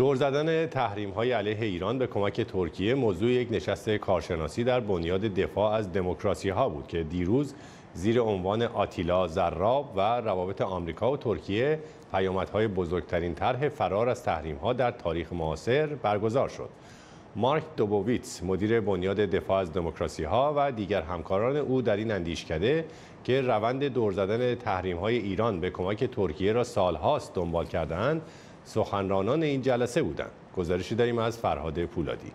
دور زدن تحریم های علیه ایران به کمک ترکیه موضوع یک نشست کارشناسی در بنیاد دفاع از دموکراسی ها بود که دیروز زیر عنوان آتیلا زراب و روابط آمریکا و ترکیه پیامدهای بزرگترین طرح فرار از تحریم در تاریخ معاصر برگزار شد. مارک دوبوویتس مدیر بنیاد دفاع از دموکراسی ها و دیگر همکاران او در این اندیش کرده که روند دور زدن تحریم های ایران به کمک ترکیه را سالهاست دنبال کردند سخنرانان این جلسه بودند گزارشی داریم از فرهاد پولادی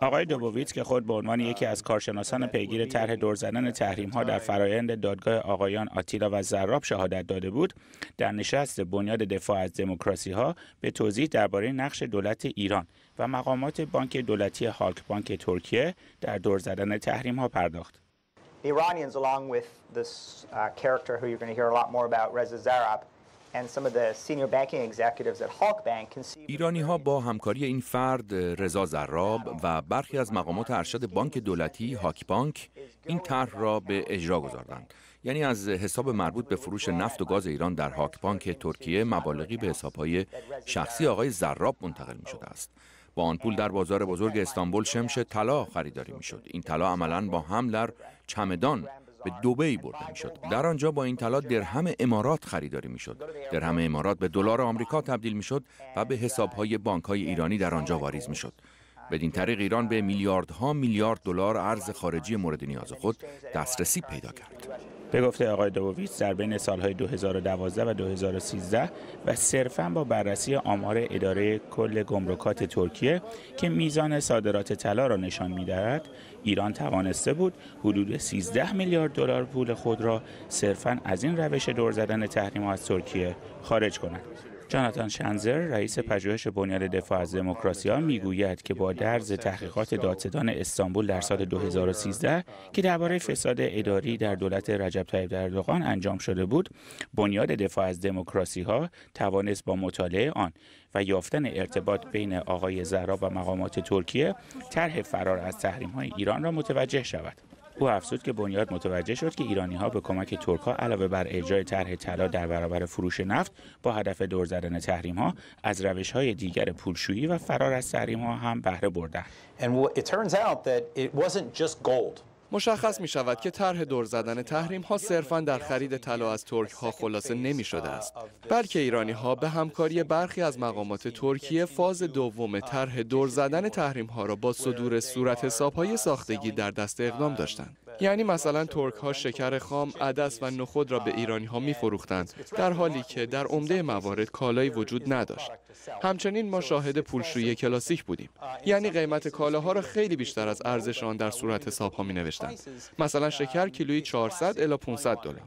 آقای دوبویت که خود به عنوان یکی از کارشناسان پیگیر طرح دور زدن تحریم ها در فرایند دادگاه آقایان آتیلا و زراب شهادت داده بود در نشست بنیاد دفاع از دموکراسی ها به توضیح درباره نقش دولت ایران و مقامات بانک دولتی هالک بانک ترکیه در دور زدن تحریم ها پرداخت ایرانی ها با همکاری این فرد رضا زراب و برخی از مقامات ارشد بانک دولتی هاک بانک این طرح را به اجرا گذاردند یعنی از حساب مربوط به فروش نفت و گاز ایران در هاک بانک ترکیه مبالغی به حسابهای شخصی آقای زراب منتقل می شده است با آن پول در بازار بزرگ استانبول شمش طلا خریداری می شد این طلا عملا با هم در چمدان به دبی برده میشد در آنجا با این طلا درهم امارات خریداری میشد درهم امارات به دلار آمریکا تبدیل میشد و به حسابهای بانکهای ایرانی در آنجا واریز میشد بدین طریق ایران به میلیاردها میلیارد دلار ارز خارجی مورد نیاز خود دسترسی پیدا کرد به گفته آقای دوویچ در بین سالهای 2012 و 2013 و صرفا با بررسی آمار اداره کل گمرکات ترکیه که میزان صادرات طلا را نشان میدهد ایران توانسته بود حدود 13 میلیارد دلار پول خود را صرفا از این روش دور زدن تحریم از ترکیه خارج کند جاناتان شنزر رئیس پژوهش بنیاد دفاع از ها میگوید که با درز تحقیقات دادستان استانبول در سال 2013 که درباره فساد اداری در دولت رجب طیب اردوغان انجام شده بود بنیاد دفاع از دموکراسی ها توانست با مطالعه آن و یافتن ارتباط بین آقای زهرا و مقامات ترکیه طرح فرار از تحریم های ایران را متوجه شود او افزود که بنیاد متوجه شد که ایرانی ها به کمک ترک ها علاوه بر اجرای طرح طلا در برابر فروش نفت با هدف دور زدن تحریم ها از روش های دیگر پولشویی و فرار از تحریم ها هم بهره بردند. مشخص می شود که طرح دور زدن تحریم ها صرفا در خرید طلا از ترک ها خلاصه نمی شده است بلکه ایرانی ها به همکاری برخی از مقامات ترکیه فاز دوم طرح دور زدن تحریم ها را با صدور صورت حساب های ساختگی در دست اقدام داشتند یعنی مثلا ترک ها شکر خام، عدس و نخود را به ایرانی ها می فروختند در حالی که در عمده موارد کالایی وجود نداشت. همچنین ما شاهد پولشویی کلاسیک بودیم. یعنی قیمت کالاها را خیلی بیشتر از ارزش آن در صورت حساب ها می نوشتند. مثلا شکر کیلویی 400 الی 500 دلار.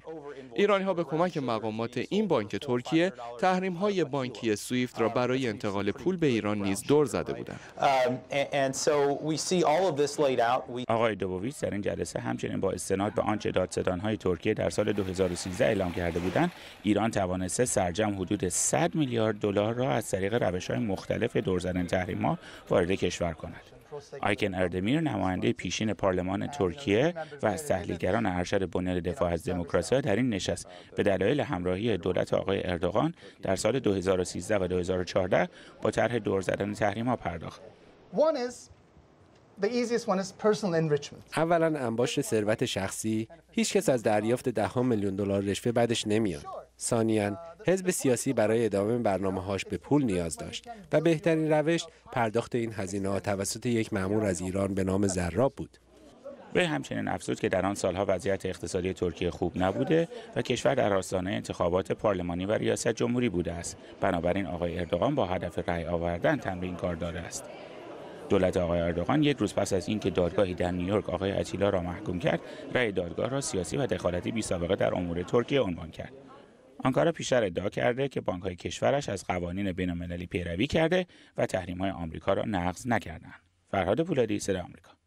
ایرانی ها به کمک مقامات این بانک ترکیه تحریم های بانکی سویفت را برای انتقال پول به ایران نیز دور زده بودند. Um, آقای دوبویچ در این جلسه همچنین با استناد به آنچه های ترکیه در سال 2013 اعلام کرده بودند ایران توانسته سرجم حدود 100 میلیارد دلار را از طریق روش های مختلف دور زدن تحریم ها وارد کشور کند آیکن اردمیر نماینده پیشین پارلمان ترکیه و از تحلیلگران ارشد بنیاد دفاع از دموکراسی در این نشست به دلایل همراهی دولت آقای اردوغان در سال 2013 و 2014 با طرح دور زدن تحریم ها پرداخت. اولا انباشت ثروت شخصی هیچ کس از دریافت ده میلیون دلار رشوه بعدش نمیاد سانیان حزب سیاسی برای ادامه برنامه هاش به پول نیاز داشت و بهترین روش پرداخت این هزینه ها توسط یک معمور از ایران به نام زراب بود. به همچنین افزود که در آن سالها وضعیت اقتصادی ترکیه خوب نبوده و کشور در آستانه انتخابات پارلمانی و ریاست جمهوری بوده است بنابراین آقای اردوغان با هدف رأی آوردن تمرین کار داده است دولت آقای اردوغان یک روز پس از اینکه دادگاهی در نیویورک آقای اتیلا را محکوم کرد رأی دادگاه را سیاسی و دخالتی سابقه در امور ترکیه عنوان کرد آنکارا پیشتر ادعا کرده که بانکهای کشورش از قوانین بینالمللی پیروی کرده و های آمریکا را نقض نکردند. فرهاد پولادی، صدای آمریکا.